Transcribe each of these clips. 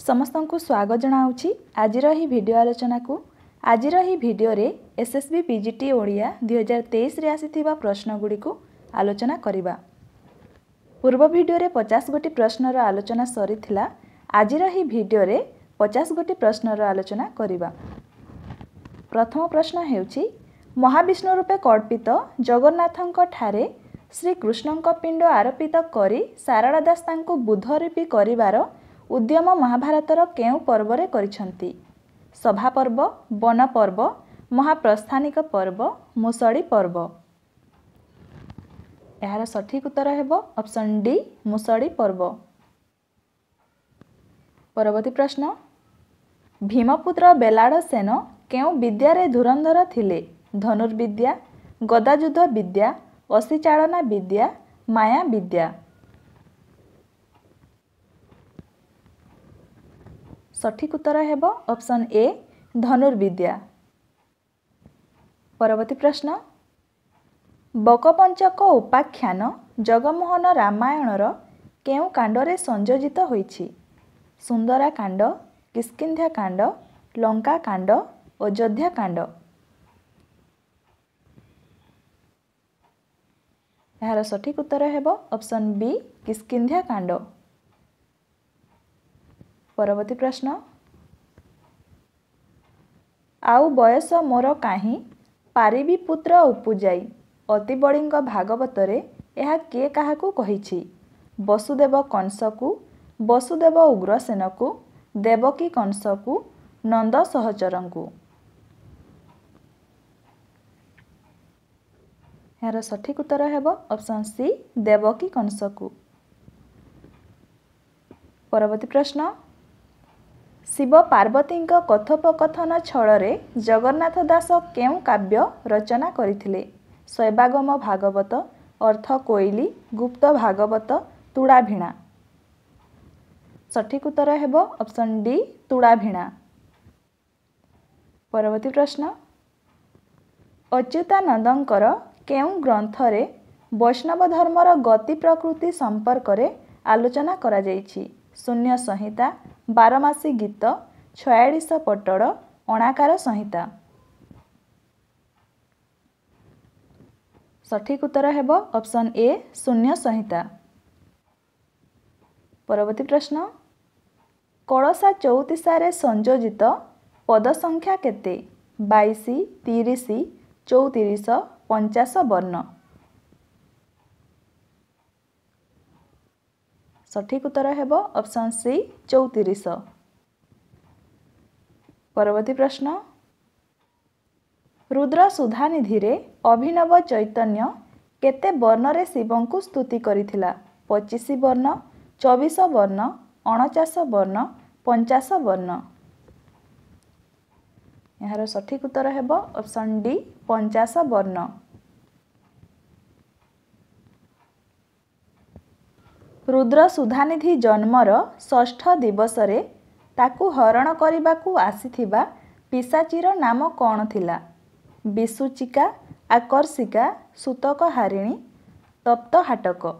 ସମସ୍ତଙ୍କୁ ସ୍ୱାଗତ ଜଣାଉଛି ଆଜିର ଏହି ଭିଡ଼ିଓ ଆଲୋଚନାକୁ ଆଜିର ଏହି ଭିଡ଼ିଓରେ S S B P G T Odia ଦୁଇହଜାର ତେଇଶରେ ଆସିଥିବା ପ୍ରଶ୍ନଗୁଡ଼ିକୁ ଆଲୋଚନା କରିବା ପୂର୍ବ ଭିଡ଼ିଓରେ ପଚାଶ ଗୋଟି ପ୍ରଶ୍ନର ଆଲୋଚନା ସରିଥିଲା ଆଜିର ଏହି ଭିଡ଼ିଓରେ ପଚାଶ ଗୋଟି ପ୍ରଶ୍ନର ଆଲୋଚନା କରିବା ପ୍ରଥମ ପ୍ରଶ୍ନ ହେଉଛି ମହାବିଷ୍ଣୁ ରୂପେ କଳ୍ପିତ ଜଗନ୍ନାଥଙ୍କଠାରେ ଶ୍ରୀକୃଷ୍ଣଙ୍କ ପିଣ୍ଡ ଆରୋପିତ କରି ସାରଳା ଦାସ ତାଙ୍କୁ ବୁଦ୍ଧ ରୂପୀ କରିବାର ଉଦ୍ୟମ ମହାଭାରତର କେଉଁ ପର୍ବରେ କରିଛନ୍ତି ସଭାପର୍ବ ବନପର୍ବ ମହାପ୍ରସ୍ଥାନିକ ପର୍ବ ମୁଷଳି ପର୍ବ ଏହାର ସଠିକ ଉତ୍ତର ହେବ ଅପସନ୍ ଡି ମୁଷଳି ପର୍ବ ପରବର୍ତ୍ତୀ ପ୍ରଶ୍ନ ଭୀମପୁତ୍ର ବେଲାଡ଼ ସେନ କେଉଁ ବିଦ୍ୟାରେ ଧୁରନ୍ଧର ଥିଲେ ଧନୁର୍ବିଦ୍ୟା ଗଦାଯୁଦ୍ଧ ବିଦ୍ୟା ଅସିଚାଳନା ବିଦ୍ୟା ମାୟା ବିଦ୍ୟା ସଠିକ୍ ଉତ୍ତର ହେବ ଅପସନ୍ ଏ ଧନୁର୍ବିଦ୍ୟା ପରବର୍ତ୍ତୀ ପ୍ରଶ୍ନ ବକପଞ୍ଚକ ଉପାଖ୍ୟାନ ଜଗମୋହନ ରାମାୟଣର କେଉଁ କାଣ୍ଡରେ ସଂଯୋଜିତ ହୋଇଛି ସୁନ୍ଦରା କାଣ୍ଡ କିସ୍କିନ୍ଧ୍ୟା କାଣ୍ଡ ଲଙ୍କା କାଣ୍ଡ ଅଯୋଧ୍ୟା କାଣ୍ଡ ଏହାର ସଠିକ୍ ଉତ୍ତର ହେବ ଅପସନ୍ ବି କିସ୍କିନ୍ଧ୍ୟା କାଣ୍ଡ ପରବର୍ତ୍ତୀ ପ୍ରଶ୍ନ ଆଉ ବୟସ ମୋର କାହିଁ ପାରିବି ପୁତ୍ର ଉପୁଜାଇ ଅତିବଳିଙ୍କ ଭାଗବତରେ ଏହା କିଏ କାହାକୁ କହିଛି ବସୁଦେବ କଂସକୁ ବସୁଦେବ ଉଗ୍ରସେନକୁ ଦେବକୀ କଂସକୁ ନନ୍ଦ ସହଚରଙ୍କୁ ଏହାର ସଠିକ ଉତ୍ତର ହେବ ଅପସନ୍ ସି ଦେବକୀ କଂସକୁ ପରବର୍ତ୍ତୀ ପ୍ରଶ୍ନ ଶିବ ପାର୍ବତୀଙ୍କ କଥୋପକଥନ ଛଳରେ ଜଗନ୍ନାଥ ଦାସ କେଉଁ କାବ୍ୟ ରଚନା କରିଥିଲେ ଶୈବାଗମ ଭାଗବତ ଅର୍ଥ କୋଇଲି ଗୁପ୍ତ ଭାଗବତ ତୁଡ଼ାଭିଣା ସଠିକ ଉତ୍ତର ହେବ ଅପସନ୍ ଡି ତୁଡ଼ାଭିଣା ପରବର୍ତ୍ତୀ ପ୍ରଶ୍ନ ଅଚ୍ୟୁତାନନ୍ଦଙ୍କର କେଉଁ ଗ୍ରନ୍ଥରେ ବୈଷ୍ଣବ ଧର୍ମର ଗତି ପ୍ରକୃତି ସମ୍ପର୍କରେ ଆଲୋଚନା କରାଯାଇଛି ଶୂନ୍ୟ ସଂହିତା ବାରମାସୀ ଗୀତ ଛୟାଳିଶ ପଟଳ ଅଣାକାର ସଂହିତା ସଠିକ ଉତ୍ତର ହେବ ଅପସନ୍ ଏ ଶୂନ୍ୟ ସଂହିତା ପରବର୍ତ୍ତୀ ପ୍ରଶ୍ନ କଳସା ଚଉତିଶାରେ ସଂଯୋଜିତ ପଦ ସଂଖ୍ୟା କେତେ ବାଇଶ ତିରିଶ ଚଉତିରିଶ ପଞ୍ଚାଶ ବର୍ଣ୍ଣ ସଠିକ ଉତ୍ତର ହେବ ଅପସନ୍ ସି ଚଉତିରିଶ ପରବର୍ତ୍ତୀ ପ୍ରଶ୍ନ ରୁଦ୍ର ସୁଧାନିଧିରେ ଅଭିନବ ଚୈତନ୍ୟ କେତେ ବର୍ଣ୍ଣରେ ଶିବଙ୍କୁ ସ୍ତୁତି କରିଥିଲା ପଚିଶ ବର୍ଣ୍ଣ ଚବିଶ ବର୍ଣ୍ଣ ଅଣଚାଶ ବର୍ଣ୍ଣ ପଞ୍ଚାଶ ବର୍ଣ୍ଣ ଏହାର ସଠିକ ଉତ୍ତର ହେବ ଅପସନ୍ ଡି ପଞ୍ଚାଶ ବର୍ଣ୍ଣ ରୁଦ୍ର ସୁଧାନିଧି ଜନ୍ମର ଷଷ୍ଠ ଦିବସରେ ତାକୁ ହରଣ କରିବାକୁ ଆସିଥିବା ପିସାଚିର ନାମ କ'ଣ ଥିଲା ବିଶୁଚିକା ଆକର୍ଷିକା ସୂତକ ହାରିଣୀ ତପ୍ତ ହାଟକ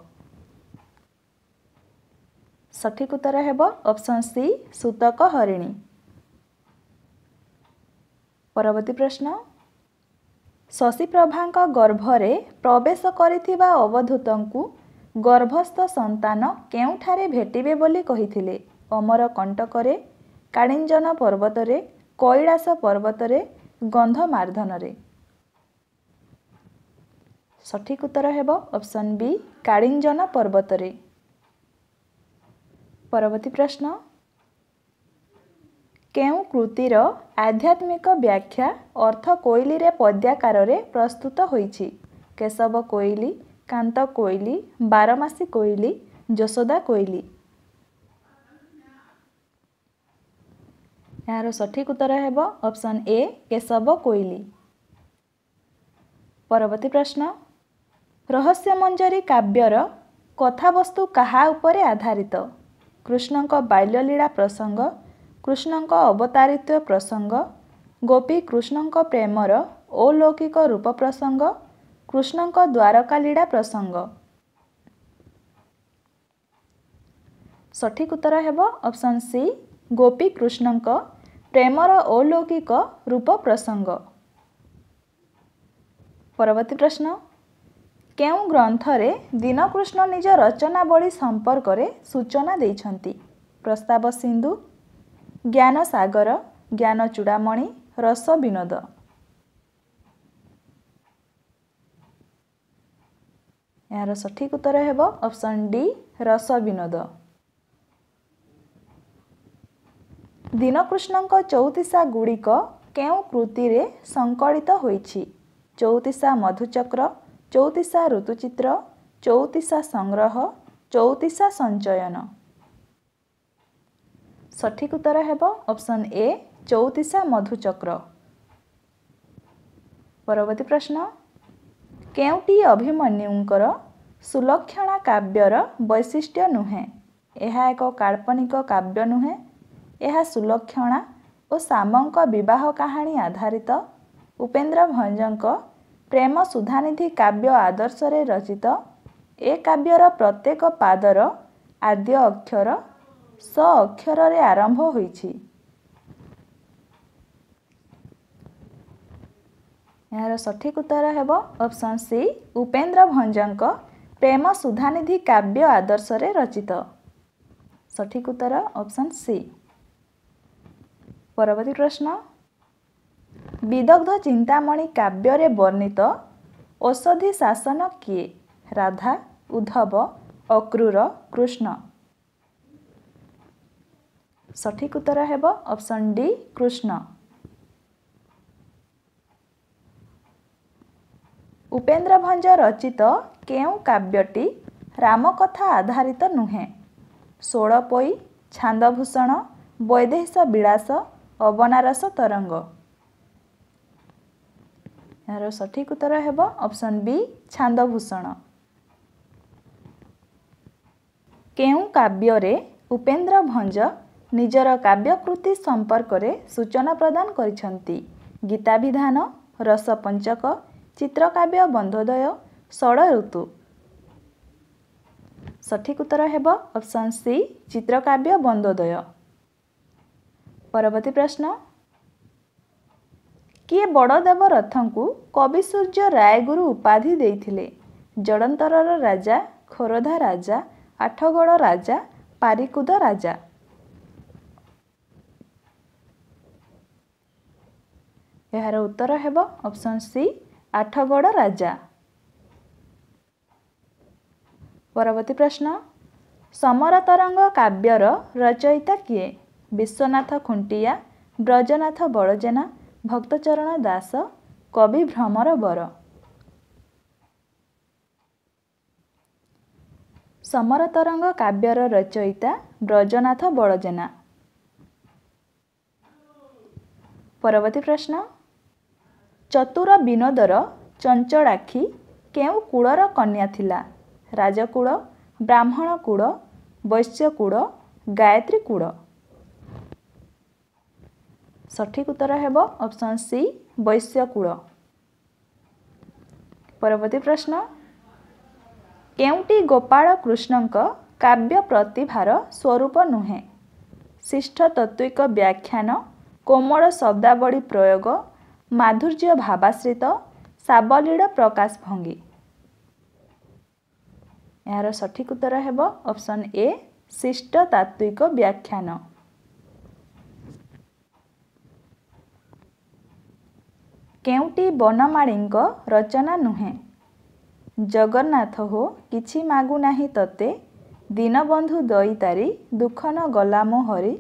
ସଠିକ ଉତ୍ତର ହେବ ଅପସନ୍ ସି ସୂତକ ହରିଣୀ ପରବର୍ତ୍ତୀ ପ୍ରଶ୍ନ ଶଶିପ୍ରଭାଙ୍କ ଗର୍ଭରେ ପ୍ରବେଶ କରିଥିବା ଅବଧୂତଙ୍କୁ ଗର୍ଭସ୍ଥ ସନ୍ତାନ କେଉଁଠାରେ ଭେଟିବେ ବୋଲି କହିଥିଲେ ଅମର କଣ୍ଟକରେ କାଳିଞ୍ଜନ ପର୍ବତରେ କୈଳାସ ପର୍ବତରେ ଗନ୍ଧମାର୍ଦ୍ଧନରେ ସଠିକ ଉତ୍ତର ହେବ ଅପସନ୍ ବି କାଳିଞ୍ଜନ ପର୍ବତରେ ପରବର୍ତ୍ତୀ ପ୍ରଶ୍ନ କେଉଁ କୃତିର ଆଧ୍ୟାତ୍ମିକ ବ୍ୟାଖ୍ୟା ଅର୍ଥ କୋଇଲିରେ ପଦ୍ୟାକାରରେ ପ୍ରସ୍ତୁତ ହୋଇଛି କେଶବ କୋଇଲି କାନ୍ତ କୋଇଲି ବାରମାସି କୋଇଲି ଯଶୋଦା କୋଇଲି ଏହାର ସଠିକ ଉତ୍ତର ହେବ ଅପସନ୍ ଏ କେଶବ କୋଇଲି ପରବର୍ତ୍ତୀ ପ୍ରଶ୍ନ ରହସ୍ୟ ମଞ୍ଜରୀ କାବ୍ୟର କଥାବସ୍ତୁ କାହା ଉପରେ ଆଧାରିତ କୃଷ୍ଣଙ୍କ ବାଲ୍ୟଲୀଳା ପ୍ରସଙ୍ଗ କୃଷ୍ଣଙ୍କ ଅବତାରିତ୍ୱ ପ୍ରସଙ୍ଗ ଗୋପୀ କୃଷ୍ଣଙ୍କ ପ୍ରେମର ଅଲୌକିକ ରୂପ ପ୍ରସଙ୍ଗ କୃଷ୍ଣଙ୍କ ଦ୍ୱାରକା ଲୀଳା ପ୍ରସଙ୍ଗ ସଠିକ ଉତ୍ତର ହେବ ଅପସନ୍ ସି ଗୋପୀ କୃଷ୍ଣଙ୍କ ପ୍ରେମର ଅଲୌକିକ ରୂପ ପ୍ରସଙ୍ଗ ପରବର୍ତ୍ତୀ ପ୍ରଶ୍ନ କେଉଁ ଗ୍ରନ୍ଥରେ ଦୀନକୃଷ୍ଣ ନିଜ ରଚନାବଳୀ ସମ୍ପର୍କରେ ସୂଚନା ଦେଇଛନ୍ତି ପ୍ରସ୍ତାବ ସିନ୍ଧୁ ଜ୍ଞାନ ସାଗର ଜ୍ଞାନ ଚୂଡ଼ାମଣି ରସ ବିନୋଦ ଏହାର ସଠିକ ଉତ୍ତର ହେବ ଅପସନ୍ ଡି ରସ ବିନୋଦ ଦୀନକୃଷ୍ଣଙ୍କ ଚଉତିଶା ଗୁଡ଼ିକ କେଉଁ କୃତିରେ ସଂକଳିତ ହୋଇଛି ଚଉତିଶା ମଧୁଚକ୍ର ଚଉତିଶା ଋତୁଚିତ୍ର ଚଉତିଶା ସଂଗ୍ରହ ଚଉତିଶା ସଞ୍ଚୟନ ସଠିକ ଉତ୍ତର ହେବ ଅପସନ୍ ଏ ଚଉତିଶା ମଧୁଚକ୍ର ପରବର୍ତ୍ତୀ ପ୍ରଶ୍ନ କେଉଁଟି ଅଭିମନ୍ୟୁଙ୍କର ସୁଲକ୍ଷଣା କାବ୍ୟର ବୈଶିଷ୍ଟ୍ୟ ନୁହେଁ ଏହା ଏକ କାଳ୍ପନିକ କାବ୍ୟ ନୁହେଁ ଏହା ସୁଲକ୍ଷଣା ଓ ସାମଙ୍କ ବିବାହ କାହାଣୀ ଆଧାରିତ ଉପେନ୍ଦ୍ର ଭଞ୍ଜଙ୍କ ପ୍ରେମ ସୁଧାନିଧି କାବ୍ୟ ଆଦର୍ଶରେ ରଚିତ ଏ କାବ୍ୟର ପ୍ରତ୍ୟେକ ପାଦର ଆଦ୍ୟ ଅକ୍ଷର ସ ଅକ୍ଷରରେ ଆରମ୍ଭ ହୋଇଛି ଏହାର ସଠିକ ଉତ୍ତର ହେବ ଅପସନ୍ ସି ଉପେନ୍ଦ୍ର ଭଞ୍ଜଙ୍କ ପ୍ରେମ ସୁଧାନିଧି କାବ୍ୟ ଆଦର୍ଶରେ ରଚିତ ସଠିକ ଉତ୍ତର ଅପସନ୍ ସି ପରବର୍ତ୍ତୀ ପ୍ରଶ୍ନ ବିଦଗ୍ଧ ଚିନ୍ତାମଣି କାବ୍ୟରେ ବର୍ଣ୍ଣିତ ଔଷଧି ଶାସନ କିଏ ରାଧା ଉଦ୍ଧବ ଅକ୍ରୁର କୃଷ୍ଣ ସଠିକ ଉତ୍ତର ହେବ ଅପସନ୍ ଡି କୃଷ୍ଣ ଉପେନ୍ଦ୍ର ଭଞ୍ଜ ରଚିତ କେଉଁ କାବ୍ୟଟି ରାମକଥା ଆଧାରିତ ନୁହେଁ ଷୋଳ ଷୋଳପୋଇ ଛାନ୍ଦଭୂଷଣ ବୈଦେଶ ବିଳାସ ଅବନାରସ ତରଙ୍ଗ ଏହାର ସଠିକ ଉତ୍ତର ହେବ ଅପସନ୍ ବି ଛାନ୍ଦଭୂଷଣ କେଉଁ କାବ୍ୟରେ ଉପେନ୍ଦ୍ର ଭଞ୍ଜ ନିଜର କାବ୍ୟକୃତି ସମ୍ପର୍କରେ ସୂଚନା ପ୍ରଦାନ କରିଛନ୍ତି ଗୀତାବିଧାନ ରସପଞ୍ଚକ ଚିତ୍ରକାବ୍ୟ ବନ୍ଧୋଦୟ ଷଡ଼ ଋତୁ ସଠିକ ଉତ୍ତର ହେବ ଅପସନ୍ ସି ଚିତ୍ରକାବ୍ୟ ବନ୍ଧୋଦୟ ପରବର୍ତ୍ତୀ ପ୍ରଶ୍ନ କିଏ ବଡ଼ଦେବ ରଥଙ୍କୁ କବି ସୂର୍ଯ୍ୟ ରାୟଗୁରୁ ଉପାଧି ଦେଇଥିଲେ ଜଡ଼ନ୍ତରର ରାଜା ଖୋରଧା ରାଜା ଆଠଗଡ଼ ରାଜା ପାରିକୁଦ ରାଜା ଏହାର ଉତ୍ତର ହେବ ଅପସନ୍ ସି ଆଠଗଡ଼ ରାଜା ପରବର୍ତ୍ତୀ ପ୍ରଶ୍ନ ସମରତରଙ୍ଗ କାବ୍ୟର ରଚୟିତା କିଏ ବିଶ୍ୱନାଥ ଖୁଣ୍ଟିଆ ବ୍ରଜନାଥ ବଡ଼ଜେନା ଭକ୍ତଚରଣ ଦାସ କବି ଭ୍ରମର ବର ସମର ତରଙ୍ଗ କାବ୍ୟର ରଚୟିତା ବ୍ରଜନାଥ ବଡ଼ଜେନା ପରବର୍ତ୍ତୀ ପ୍ରଶ୍ନ ଚତୁର ବିନୋଦର ଚଞ୍ଚଳାକ୍ଷୀ କେଉଁ କୂଳର କନ୍ୟା ଥିଲା ରାଜକୂଳ ବ୍ରାହ୍ମଣ କୂଳ ବୈଶ୍ୟକୂଳ ଗାୟତ୍ରୀ କୂଳ ସଠିକ ଉତ୍ତର ହେବ ଅପସନ୍ ସି ବୈଶ୍ୟକୂଳ ପରବର୍ତ୍ତୀ ପ୍ରଶ୍ନ କେଉଁଟି ଗୋପାଳ କୃଷ୍ଣଙ୍କ କାବ୍ୟ ପ୍ରତିଭାର ସ୍ୱରୂପ ନୁହେଁ ଶିଷ୍ଟ ତତ୍ତ୍ୱିକ ବ୍ୟାଖ୍ୟାନ କୋମଳ ଶବ୍ଦାବଳୀ ପ୍ରୟୋଗ ମାଧୁର୍ଯ୍ୟ ଭାବାଶ୍ରିତ ସାବଲୀଳ ପ୍ରକାଶ ଭଙ୍ଗୀ ଏହାର ସଠିକ ଉତ୍ତର ହେବ ଅପସନ୍ ଏ ଶିଷ୍ଟ ତାତ୍ତ୍ୱିକ ବ୍ୟାଖ୍ୟାନ କେଉଁଟି ବନମାଳୀଙ୍କ ରଚନା ନୁହେଁ ଜଗନ୍ନାଥ ହୋ କିଛି ମାଗୁନାହିଁ ତତେ ଦୀନବନ୍ଧୁ ଦଇତାରୀ ଦୁଃଖନ ଗଲାମ ହରି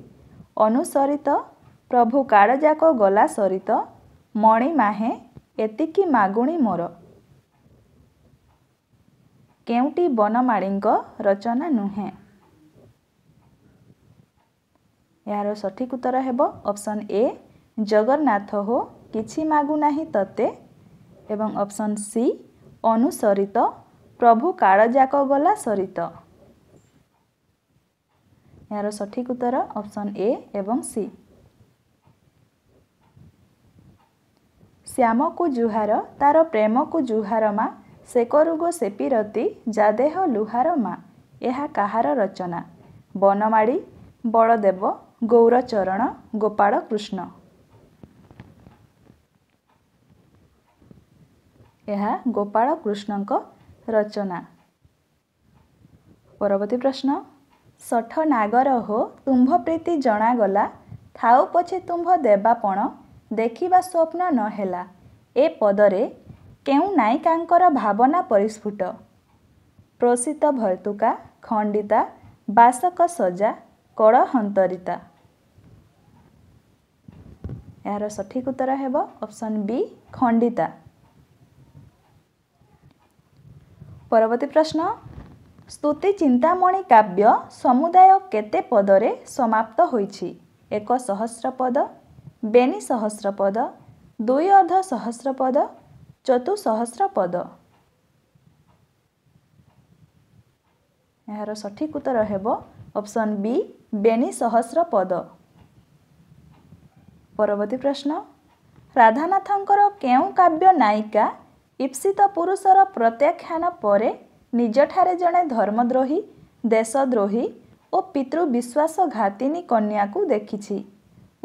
ଅନୁସରିତ ପ୍ରଭୁ କାଳଯାକ ଗଲା ସରିତ ମଣିମାହେ ଏତିକି ମାଗୁଣୀ ମୋର କେଉଁଟି ବନମାଳୀଙ୍କ ରଚନା ନୁହେଁ ଏହାର ସଠିକ ଉତ୍ତର ହେବ ଅପସନ୍ ଏ ଜଗନ୍ନାଥ ହୋ କିଛି ମାଗୁନାହିଁ ତତେ ଏବଂ ଅପସନ୍ ସି ଅନୁସରିତ ପ୍ରଭୁ କାଳଯାକ ଗଲା ସରିତ ଏହାର ସଠିକ ଉତ୍ତର ଅପସନ୍ ଏ ଏବଂ ସି ଶ୍ୟାମକୁ ଜୁହାର ତାର ପ୍ରେମକୁ ଜୁହାର ମା ସେ କରୁଗ ସେପିରତି ଯା ଦେହ ଲୁହାର ମା ଏହା କାହାର ରଚନା ବନମାଳି ବଳଦେବ ଗୌରଚରଣ ଗୋପାଳ କୃଷ୍ଣ ଏହା ଗୋପାଳ କୃଷ୍ଣଙ୍କ ରଚନା ପରବର୍ତ୍ତୀ ପ୍ରଶ୍ନ ଷଠ ନାଗର ହୋ ତୁମ୍ଭ ପ୍ରୀତି ଜଣାଗଲା ଥାଉ ପଛେ ତୁମ୍ଭ ଦେବାପଣ ଦେଖିବା ସ୍ୱପ୍ନ ନହେଲା ଏ ପଦରେ କେଉଁ ନାୟିକାଙ୍କର ଭାବନା ପରିସ୍ଫୁଟ ପ୍ରସିତ ଭର୍ତ୍ତୁକା ଖଣ୍ଡିତା ବାସକ ସଜା କଳ ହନ୍ତରିତା ଏହାର ସଠିକ ଉତ୍ତର ହେବ ଅପସନ୍ ବି ଖଣ୍ଡିତା ପରବର୍ତ୍ତୀ ପ୍ରଶ୍ନ ସ୍ତୁତି ଚିନ୍ତାମଣି କାବ୍ୟ ସମୁଦାୟ କେତେ ପଦରେ ସମାପ୍ତ ହୋଇଛି ଏକ ସହସ୍ର ପଦ ବେନି ସହସ୍ରପଦ ଦୁଇ ଅର୍ଦ୍ଧ ସହସ୍ରପଦ ଚତୁଃସହସ୍ରପଦ ଏହାର ସଠିକ ଉତ୍ତର ହେବ ଅପସନ୍ ବି ବେନି ସହସ୍ରପଦ ପରବର୍ତ୍ତୀ ପ୍ରଶ୍ନ ରାଧାନାଥଙ୍କର କେଉଁ କାବ୍ୟ ନାୟିକା ଇପ୍ସିତ ପୁରୁଷର ପ୍ରତ୍ୟାଖ୍ୟାନ ପରେ ନିଜଠାରେ ଜଣେ ଧର୍ମଦ୍ରୋହୀ ଦେଶଦ୍ରୋହୀ ଓ ପିତୃ ବିଶ୍ୱାସ ଘାତିନୀ କନ୍ୟାକୁ ଦେଖିଛି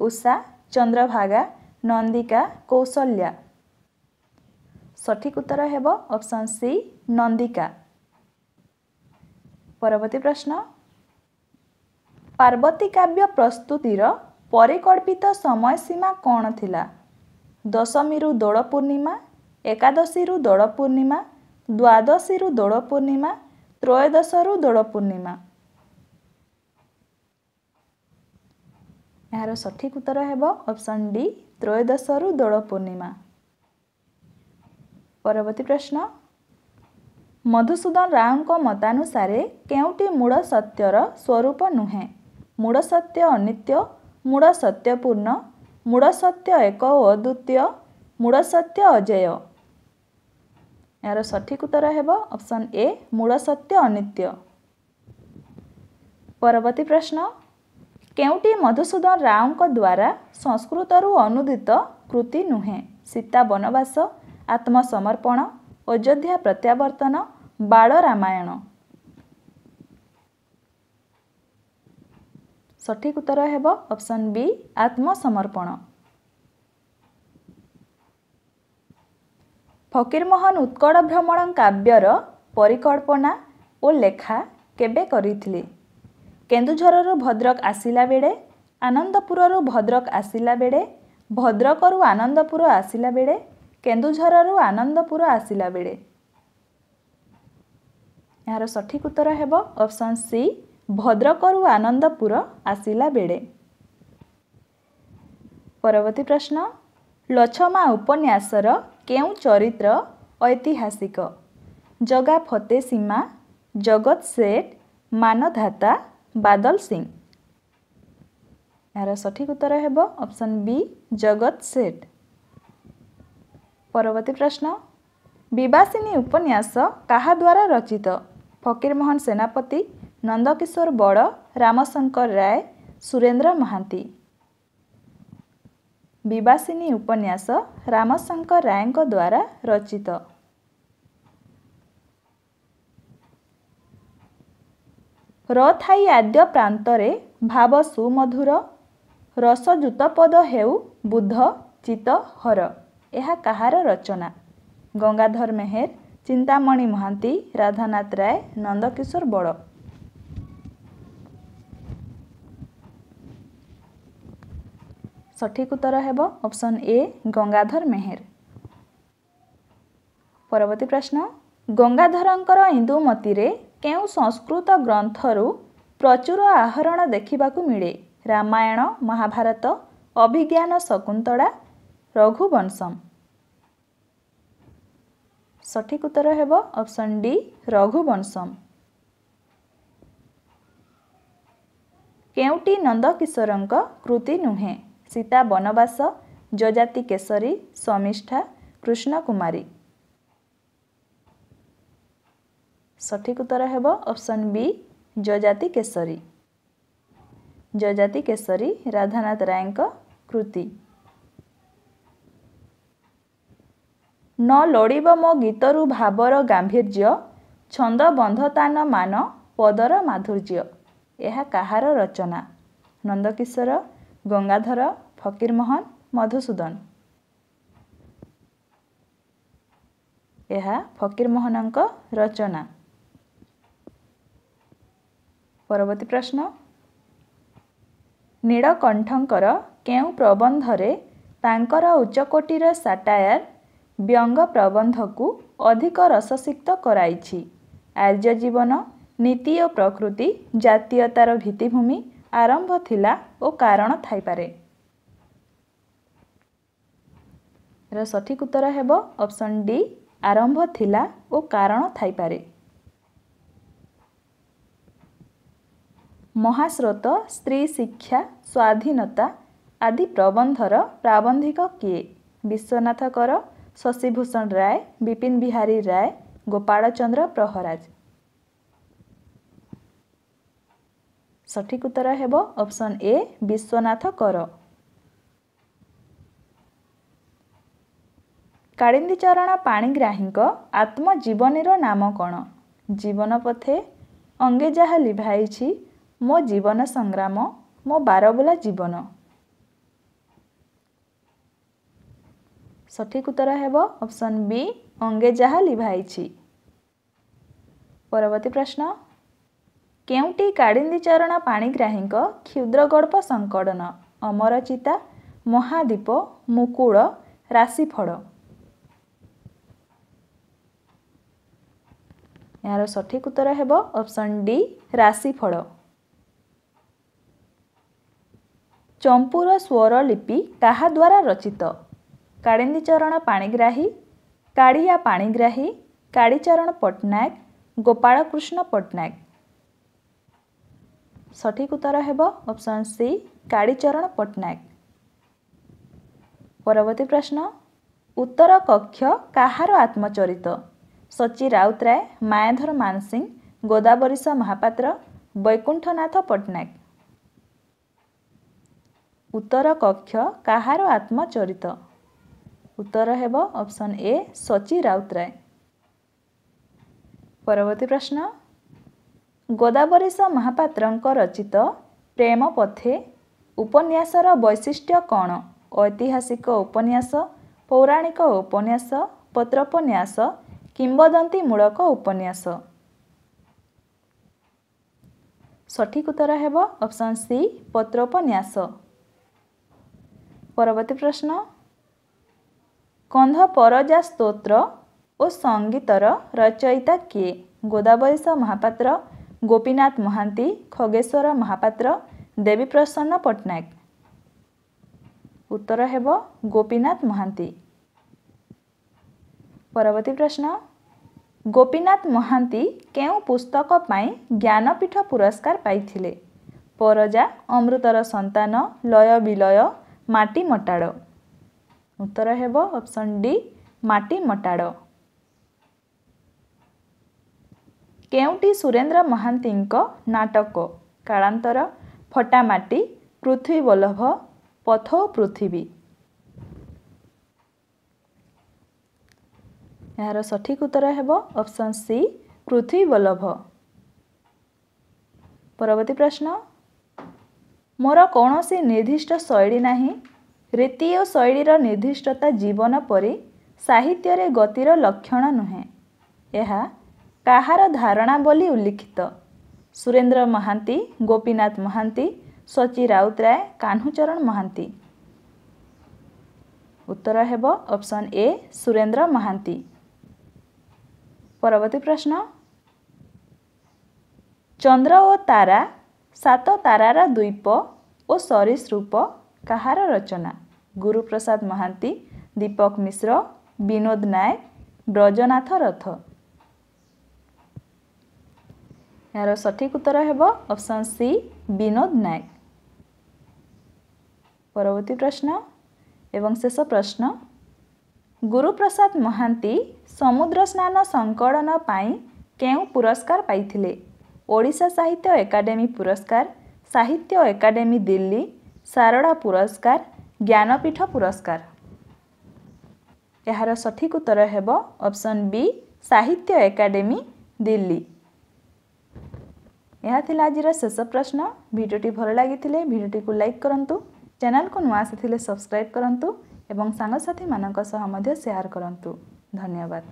ଉଷା ଚନ୍ଦ୍ରଭାଗା ନନ୍ଦିକା କୌଶଲ୍ୟା ସଠିକ ଉତ୍ତର ହେବ ଅପସନ୍ ସି ନନ୍ଦିକା ପରବର୍ତ୍ତୀ ପ୍ରଶ୍ନ ପାର୍ବତୀ କାବ୍ୟ ପ୍ରସ୍ତୁତିର ପରିକଳ୍ପିତ ସମୟସୀମା କ'ଣ ଥିଲା ଦଶମୀରୁ ଦୋଳ ପୂର୍ଣ୍ଣିମା ଏକାଦଶୀରୁ ଦୋଳ ପୂର୍ଣ୍ଣିମା ଦ୍ୱାଦଶୀରୁ ଦୋଳ ପୂର୍ଣ୍ଣିମା ତ୍ରୟୋଦଶରୁ ଦୋଳ ପୂର୍ଣ୍ଣିମା ଏହାର ସଠିକ ଉତ୍ତର ହେବ ଅପସନ୍ ଡି ତ୍ରୟୋଦଶରୁ ଦୋଳ ପୂର୍ଣ୍ଣିମା ପରବର୍ତ୍ତୀ ପ୍ରଶ୍ନ ମଧୁସୂଦନ ରାଓଙ୍କ ମତାନୁସାରେ କେଉଁଟି ମୂଳ ସତ୍ୟର ସ୍ୱରୂପ ନୁହେଁ ମୂଳ ସତ୍ୟ ଅନିତ୍ୟ ମୂଳ ସତ୍ୟପୂର୍ଣ୍ଣ ମୂଳ ସତ୍ୟ ଏକ ଓ ଅଦ୍ୱିତୀୟ ମୂଳ ସତ୍ୟ ଅଜୟ ଏହାର ସଠିକ ଉତ୍ତର ହେବ ଅପସନ୍ ଏ ମୂଳ ସତ୍ୟ ଅନିତ୍ୟ ପରବର୍ତ୍ତୀ ପ୍ରଶ୍ନ କେଉଁଟି ମଧୁସୂଦନ ରାଓଙ୍କ ଦ୍ୱାରା ସଂସ୍କୃତରୁ ଅନୁଦିତ କୃତି ନୁହେଁ ସୀତା ବନବାସ ଆତ୍ମସମର୍ପଣ ଅଯୋଧ୍ୟା ପ୍ରତ୍ୟାବର୍ତ୍ତନ ବାଳ ରାମାୟଣ ସଠିକ ଉତ୍ତର ହେବ ଅପସନ୍ ବି ଆତ୍ମସମର୍ପଣ ଫକୀରମୋହନ ଉତ୍କଳ ଭ୍ରମଣ କାବ୍ୟର ପରିକଳ୍ପନା ଓ ଲେଖା କେବେ କରିଥିଲେ କେନ୍ଦୁଝରରୁ ଭଦ୍ରକ ଆସିଲା ବେଳେ ଆନନ୍ଦପୁରରୁ ଭଦ୍ରକ ଆସିଲା ବେଳେ ଭଦ୍ରକରୁ ଆନନ୍ଦପୁର ଆସିଲା ବେଳେ କେନ୍ଦୁଝରରୁ ଆନନ୍ଦପୁର ଆସିଲା ବେଳେ ଏହାର ସଠିକ ଉତ୍ତର ହେବ ଅପସନ୍ ସି ଭଦ୍ରକରୁ ଆନନ୍ଦପୁର ଆସିଲା ବେଳେ ପରବର୍ତ୍ତୀ ପ୍ରଶ୍ନ ଲଛମା ଉପନ୍ୟାସର କେଉଁ ଚରିତ୍ର ଐତିହାସିକ ଜଗା ଫତେ ସୀମା ଜଗତ ସେଠ ମାନଧାତା ବାଦଲ ସିଂ ଏହାର ସଠିକ ଉତ୍ତର ହେବ ଅପସନ୍ ବି ଜଗତ ସେଠ ପରବର୍ତ୍ତୀ ପ୍ରଶ୍ନ ବିବାସିନୀ ଉପନ୍ୟାସ କାହା ଦ୍ୱାରା ରଚିତ ଫକୀରମୋହନ ସେନାପତି ନନ୍ଦକିଶୋର ବଡ଼ ରାମଶଙ୍କର ରାୟ ସୁରେନ୍ଦ୍ର ମହାନ୍ତି ବିବାସିନୀ ଉପନ୍ୟାସ ରାମଶଙ୍କର ରାୟଙ୍କ ଦ୍ୱାରା ରଚିତ ରଥାଇ ଆଦ୍ୟ ପ୍ରାନ୍ତରେ ଭାବ ସୁମଧୁର ରସଯୁତପଦ ହେଉ ବୁଦ୍ଧ ଚିତ ହର ଏହା କାହାର ରଚନା ଗଙ୍ଗାଧର ମେହେର ଚିନ୍ତାମଣି ମହାନ୍ତି ରାଧାନାଥ ରାୟ ନନ୍ଦକିଶୋର ବଡ଼ ସଠିକ ଉତ୍ତର ହେବ ଅପସନ୍ ଏ ଗଙ୍ଗାଧର ମେହେର ପରବର୍ତ୍ତୀ ପ୍ରଶ୍ନ ଗଙ୍ଗାଧରଙ୍କର ଇନ୍ଦୁମତିରେ କେଉଁ ସଂସ୍କୃତ ଗ୍ରନ୍ଥରୁ ପ୍ରଚୁର ଆହରଣ ଦେଖିବାକୁ ମିଳେ ରାମାୟଣ ମହାଭାରତ ଅଭିଜ୍ଞାନ ଶକୁନ୍ତଳା ରଘୁବଂଶମ ସଠିକ ଉତ୍ତର ହେବ ଅପସନ୍ ଡି ରଘୁବଂଶମ କେଉଁଟି ନନ୍ଦକିଶୋରଙ୍କ କୃତି ନୁହେଁ ସୀତା ବନବାସ ଯଜାତି କେଶରୀ ସମିଷ୍ଠା କୃଷ୍ଣକୁମାରୀ ସଠିକ୍ ଉତ୍ତର ହେବ ଅପସନ୍ ବି ଯଜାତି କେଶରୀ ଯଜାତି କେଶରୀ ରାଧାନାଥ ରାୟଙ୍କ କୃତି ନ ଲୋଡ଼ିବ ମୋ ଗୀତରୁ ଭାବର ଗାମ୍ଭୀର୍ଯ୍ୟ ଛନ୍ଦବନ୍ଧତାନ ମାନ ପଦର ମାଧୁର୍ଯ୍ୟ ଏହା କାହାର ରଚନା ନନ୍ଦକିଶୋର ଗଙ୍ଗାଧର ଫକୀରମୋହନ ମଧୁସୂଦନ ଏହା ଫକୀରମୋହନଙ୍କ ରଚନା ପରବର୍ତ୍ତୀ ପ୍ରଶ୍ନ ନୀଳକଣ୍ଠଙ୍କର କେଉଁ ପ୍ରବନ୍ଧରେ ତାଙ୍କର ଉଚ୍ଚକୋଟୀର ସାଟାୟାର ବ୍ୟଙ୍ଗ ପ୍ରବନ୍ଧକୁ ଅଧିକ ରସସିକ୍ତ କରାଇଛି ଆର୍ଯ୍ୟଜୀବନ ନୀତି ଓ ପ୍ରକୃତି ଜାତୀୟତାର ଭିତ୍ତିଭୂମି ଆରମ୍ଭ ଥିଲା ଓ କାରଣ ଥାଇପାରେ ର ସଠିକ ଉତ୍ତର ହେବ ଅପସନ୍ ଡି ଆରମ୍ଭ ଥିଲା ଓ କାରଣ ଥାଇପାରେ ମହାସ୍ରୋତ ସ୍ତ୍ରୀ ଶିକ୍ଷା ସ୍ୱାଧୀନତା ଆଦି ପ୍ରବନ୍ଧର ପ୍ରାବନ୍ଧିକ କିଏ ବିଶ୍ୱନାଥ କର ଶଶିଭୂଷଣ ରାୟ ବିପିନ ବିହାରୀ ରାୟ ଗୋପାଳ ଚନ୍ଦ୍ର ପ୍ରହରାଜ ସଠିକ ଉତ୍ତର ହେବ ଅପସନ୍ ଏ ବିଶ୍ୱନାଥ କର କାଳିନ୍ଦୀ ଚରଣ ପାଣିଗ୍ରାହୀଙ୍କ ଆତ୍ମଜୀବନୀର ନାମ କ'ଣ ଜୀବନ ପଥେ ଅଙ୍ଗେ ଯାହା ଲିଭାଇଛି ମୋ ଜୀବନ ସଂଗ୍ରାମ ମୋ ବାରବୁଲା ଜୀବନ ସଠିକ ଉତ୍ତର ହେବ ଅପସନ୍ ବି ଅଙ୍ଗେ ଯାହା ଲିଭାଇଛି ପରବର୍ତ୍ତୀ ପ୍ରଶ୍ନ କେଉଁଟି କାଳିନ୍ଦୀ ଚରଣ ପାଣିଗ୍ରାହୀଙ୍କ କ୍ଷୁଦ୍ର ଗଳ୍ପ ସଂକଳନ ଅମର ଚିତା ମହାଦୀପ ମୁକୁଳ ରାଶିଫଳ ଏହାର ସଠିକ ଉତ୍ତର ହେବ ଅପସନ୍ ଡି ରାଶିଫଳ ଚମ୍ପୁର ସ୍ୱର ଲିପି କାହାଦ୍ୱାରା ରଚିତ କାଳିନ୍ଦୀଚରଣ ପାଣିଗ୍ରାହୀ କାଳିଆ ପାଣିଗ୍ରାହୀ କାଳିଚରଣ ପଟ୍ଟନାୟକ ଗୋପାଳକୃଷ୍ଣ ପଟ୍ଟନାୟକ ସଠିକ ଉତ୍ତର ହେବ ଅପସନ୍ ସି କାଳିଚରଣ ପଟ୍ଟନାୟକ ପରବର୍ତ୍ତୀ ପ୍ରଶ୍ନ ଉତ୍ତର କକ୍ଷ କାହାର ଆତ୍ମଚରିତ ସଚି ରାଉତରାୟ ମାୟାଧର ମାନସିଂ ଗୋଦାବରିଶ ମହାପାତ୍ର ବୈକୁଣ୍ଠନାଥ ପଟ୍ଟନାୟକ ଉତ୍ତର କକ୍ଷ କାହାର ଆତ୍ମଚରିତ ଉତ୍ତର ହେବ ଅପସନ୍ ଏ ସଚି ରାଉତରାୟ ପରବର୍ତ୍ତୀ ପ୍ରଶ୍ନ ଗୋଦାବରୀଶ ମହାପାତ୍ରଙ୍କ ରଚିତ ପ୍ରେମ ପଥେ ଉପନ୍ୟାସର ବୈଶିଷ୍ଟ୍ୟ କ'ଣ ଐତିହାସିକ ଉପନ୍ୟାସ ପୌରାଣିକ ଉପନ୍ୟାସ ପତ୍ରୋପନ୍ୟାସ କିମ୍ବଦନ୍ତୀମୂଳକ ଉପନ୍ୟାସ ସଠିକ ଉତ୍ତର ହେବ ଅପସନ୍ ସି ପତ୍ରୋପନ୍ୟାସ ପରବର୍ତ୍ତୀ ପ୍ରଶ୍ନ କନ୍ଧ ପରଜା ସ୍ତୋତ୍ର ଓ ସଙ୍ଗୀତର ରଚୟିତା କିଏ ଗୋଦାବରିଶ ମହାପାତ୍ର ଗୋପୀନାଥ ମହାନ୍ତି ଖଗେଶ୍ୱର ମହାପାତ୍ର ଦେବୀ ପ୍ରସନ୍ନ ପଟ୍ଟନାୟକ ଉତ୍ତର ହେବ ଗୋପୀନାଥ ମହାନ୍ତି ପରବର୍ତ୍ତୀ ପ୍ରଶ୍ନ ଗୋପୀନାଥ ମହାନ୍ତି କେଉଁ ପୁସ୍ତକ ପାଇଁ ଜ୍ଞାନପୀଠ ପୁରସ୍କାର ପାଇଥିଲେ ପରଜା ଅମୃତର ସନ୍ତାନ ଲୟ ବିଲୟ ମାଟି ମଟାଡ଼ ଉତ୍ତର ହେବ ଅପସନ୍ ଡି ମାଟି ମଟାଡ଼ କେଉଁଠି ସୁରେନ୍ଦ୍ର ମହାନ୍ତିଙ୍କ ନାଟକ କାଳାନ୍ତର ଫଟା ମାଟି ପୃଥିବୀ ବଲ୍ଲଭ ପଥ ପୃଥିବୀ ଏହାର ସଠିକ ଉତ୍ତର ହେବ ଅପସନ୍ ସି ପୃଥିବୀ ବଲ୍ଲଭ ପରବର୍ତ୍ତୀ ପ୍ରଶ୍ନ ମୋର କୌଣସି ନିର୍ଦ୍ଦିଷ୍ଟ ଶୈଳୀ ନାହିଁ ରୀତି ଓ ଶୈଳୀର ନିର୍ଦ୍ଦିଷ୍ଟତା ଜୀବନ ପରି ସାହିତ୍ୟରେ ଗତିର ଲକ୍ଷଣ ନୁହେଁ ଏହା କାହାର ଧାରଣା ବୋଲି ଉଲ୍ଲିଖିତ ସୁରେନ୍ଦ୍ର ମହାନ୍ତି ଗୋପୀନାଥ ମହାନ୍ତି ସଚି ରାଉତରାୟ କାହ୍ନୁଚରଣ ମହାନ୍ତି ଉତ୍ତର ହେବ ଅପସନ୍ ଏ ସୁରେନ୍ଦ୍ର ମହାନ୍ତି ପରବର୍ତ୍ତୀ ପ୍ରଶ୍ନ ଚନ୍ଦ୍ର ଓ ତାରା ସାତ ତାରାର ଦ୍ୱୀପ ଓ ସରୀସୂପ କାହାର ରଚନା ଗୁରୁପ୍ରସାଦ ମହାନ୍ତି ଦୀପକ ମିଶ୍ର ବିନୋଦ ନାୟକ ବ୍ରଜନାଥ ରଥ ଏହାର ସଠିକ ଉତ୍ତର ହେବ ଅପସନ୍ ସି ବିନୋଦ ନାୟକ ପରବର୍ତ୍ତୀ ପ୍ରଶ୍ନ ଏବଂ ଶେଷ ପ୍ରଶ୍ନ ଗୁରୁପ୍ରସାଦ ମହାନ୍ତି ସମୁଦ୍ର ସ୍ନାନ ସଂକଳନ ପାଇଁ କେଉଁ ପୁରସ୍କାର ପାଇଥିଲେ ଓଡ଼ିଶା ସାହିତ୍ୟ ଏକାଡେମୀ ପୁରସ୍କାର ସାହିତ୍ୟ ଏକାଡେମୀ ଦିଲ୍ଲୀ ସାରଳା ପୁରସ୍କାର ଜ୍ଞାନପୀଠ ପୁରସ୍କାର ଏହାର ସଠିକ୍ ଉତ୍ତର ହେବ ଅପସନ୍ ବି ସାହିତ୍ୟ ଏକାଡେମୀ ଦିଲ୍ଲୀ ଏହା ଥିଲା ଆଜିର ଶେଷ ପ୍ରଶ୍ନ ଭିଡ଼ିଓଟି ଭଲ ଲାଗିଥିଲେ ଭିଡ଼ିଓଟିକୁ ଲାଇକ୍ କରନ୍ତୁ ଚ୍ୟାନେଲକୁ ନୂଆ ଆସିଥିଲେ ସବସ୍କ୍ରାଇବ୍ କରନ୍ତୁ ଏବଂ ସାଙ୍ଗସାଥୀମାନଙ୍କ ସହ ମଧ୍ୟ ସେୟାର କରନ୍ତୁ ଧନ୍ୟବାଦ